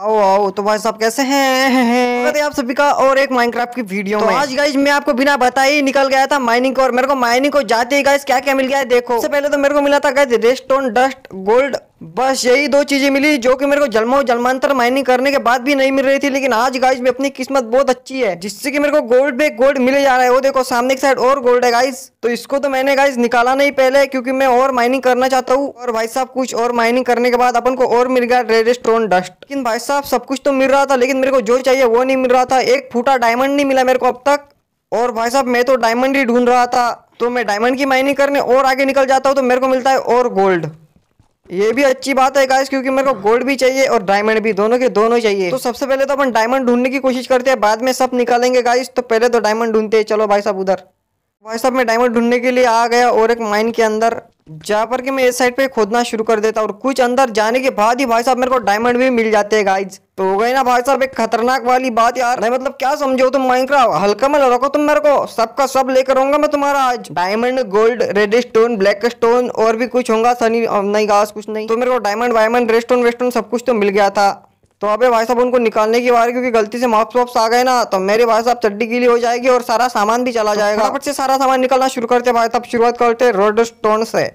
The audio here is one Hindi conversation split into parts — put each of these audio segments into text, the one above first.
आओ आओ तो भाई साहब कैसे हैं है, आप सभी का और एक माइनक्राफ्ट की वीडियो तो में आज गाइज मैं आपको बिना बताए ही निकल गया था माइनिंग को और मेरे को माइनिंग को जाते ही गाइज क्या क्या मिल गया है देखो सबसे पहले तो मेरे को मिला था गाइज रेस्टोन डस्ट गोल्ड बस यही दो चीज़ें मिली जो कि मेरे को जन्मो जलमांतर माइनिंग करने के बाद भी नहीं मिल रही थी लेकिन आज गाइज में अपनी किस्मत बहुत अच्छी है जिससे कि मेरे को गोल्ड पे गोल्ड मिले जा रहा है वो देखो सामने की साइड और गोल्ड है गाइज तो इसको तो मैंने गाइज निकाला नहीं पहले क्योंकि मैं और माइनिंग करना चाहता हूँ और भाई साहब कुछ और माइनिंग करने के बाद अपन को और मिल गया रेड स्टोन डस्ट लेकिन भाई साहब सब कुछ तो मिल रहा था लेकिन मेरे को जो चाहिए वो नहीं मिल रहा था एक फूटा डायमंड नहीं मिला मेरे को अब तक और भाई साहब मैं तो डायमंड ही ढूंढ रहा था तो मैं डायमंड की माइनिंग करने और आगे निकल जाता हूँ तो मेरे को मिलता है और गोल्ड ये भी अच्छी बात है गाइस क्योंकि मेरे को गोल्ड भी चाहिए और डायमंड भी दोनों के दोनों चाहिए तो सबसे पहले तो अपन डायमंड ढूंढने की कोशिश करते हैं बाद में सब निकालेंगे गाइस तो पहले तो डायमंड ढूंढते हैं चलो भाई साहब उधर भाई साहब मैं डायमंड ढूंढने के लिए आ गया और एक माइन के अंदर जा पर मैं इस साइड पे खोदना शुरू कर देता और कुछ अंदर जाने के बाद ही भाई साहब मेरे को डायमंड भी मिल जाते हैं गाइज तो हो गई ना भाई साहब एक खतरनाक वाली बात यार नहीं मतलब क्या समझो तुम माइनक्राफ्ट हल्का में रखो तुम मेरे को सबका सब लेकर आऊंगा मैं तुम्हारा आज diamond gold red stone black stone और भी कुछ होगा सनी नहीं घास कुछ नहीं तो मेरे को डायमंड वायमंड रेड स्टोन वेस्टोन सब कुछ तो मिल गया था तो अबे भाई साहब उनको निकालने की बार क्योंकि गलती से मॉप्स वॉप्स आ गए ना तो मेरे भाई साहब चड्डी गिली हो जाएगी और सारा सामान भी चला जाएगा से सारा सामान निकालना शुरू करते भाई साहब शुरुआत करते रोड स्टोन से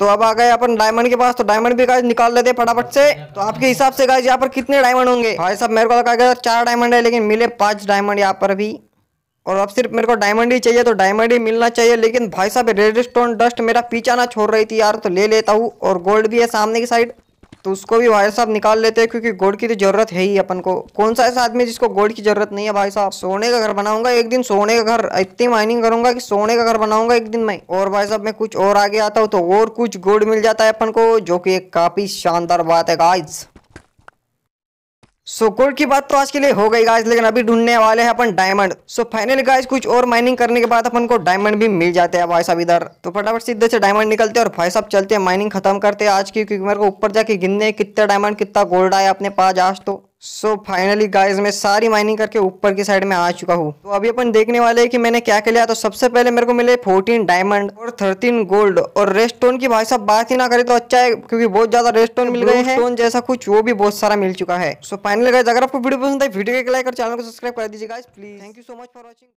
तो अब आ गए अपन डायमंड के पास तो डायमंड भी गाइस निकाल लेते फटाफट से तो आपके हिसाब से गाइस यहाँ पर कितने डायमंड होंगे भाई साहब मेरे को लगा गया चार डायमंड है लेकिन मिले पांच डायमंड यहाँ पर भी और अब सिर्फ मेरे को डायमंड ही चाहिए तो डायमंड ही मिलना चाहिए लेकिन भाई साहब रेड स्टोन डस्ट मेरा पीछा ना छोड़ रही थी यार तो ले लेता हूँ और गोल्ड भी है सामने की साइड तो उसको भी भाई साहब निकाल लेते हैं क्योंकि गोल्ड की तो जरूरत है ही अपन को कौन सा ऐसा आदमी जिसको गोल्ड की जरूरत नहीं है भाई साहब सोने का घर बनाऊंगा एक दिन सोने का घर इतनी माइनिंग करूंगा कि सोने का घर बनाऊंगा एक दिन मैं और भाई साहब मैं कुछ और आगे आता हूँ तो और कुछ गोल्ड मिल जाता है अपन को जो की एक काफी शानदार बात है गाइज सो so, गोल्ड की बात तो आज के लिए हो गई गाइस लेकिन अभी ढूंढने वाले हैं अपन डायमंड सो फाइनली गाइस कुछ और माइनिंग करने के बाद अपन को डायमंड भी मिल जाते हैं भाई साहब इधर तो फटाफट सीधे से डायमंड निकलते हैं और भाई साहब चलते हैं माइनिंग खत्म करते हैं आज की क्योंकि मेरे को ऊपर जाके गिनने कितना डायमंड कितना गोल्ड आया अपने पास आज तो सो फाइनली गाइज मैं सारी माइनिंग करके ऊपर की साइड में आ चुका हूँ तो अभी अपन देखने वाले हैं कि मैंने क्या क्या लिया तो सबसे पहले मेरे को मिले 14 डायमंड और 13 गोल्ड और रेस्टोन की भाई साहब बात ही ना करें तो अच्छा है क्योंकि बहुत ज्यादा रेस्टोन मिल गए हैं स्टोन जैसा कुछ वो भी बहुत सारा मिल चुका है सो फाइनली गाइज अगर आपको वीडियो पसंद है वीडियो के लाइक और चैनल को सब्सक्राइब कर दीजिए guys please thank you so much for watching